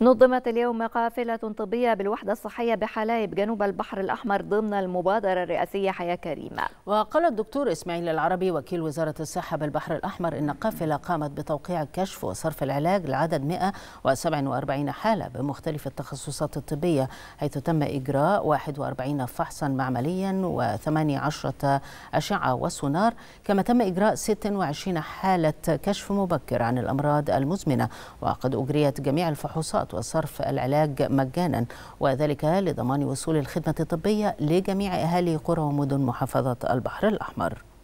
نظمت اليوم قافلة طبية بالوحدة الصحية بحلايب جنوب البحر الأحمر ضمن المبادرة الرئاسية حياة كريمة وقال الدكتور إسماعيل العربي وكيل وزارة الصحة بالبحر الأحمر إن قافلة قامت بتوقيع الكشف وصرف العلاج لعدد 147 حالة بمختلف التخصصات الطبية حيث تم إجراء 41 فحصا معمليا و18 أشعة وسونار كما تم إجراء 26 حالة كشف مبكر عن الأمراض المزمنة وقد أجريت جميع الفحوصات وصرف العلاج مجانا وذلك لضمان وصول الخدمة الطبية لجميع أهالي قرى ومدن محافظة البحر الأحمر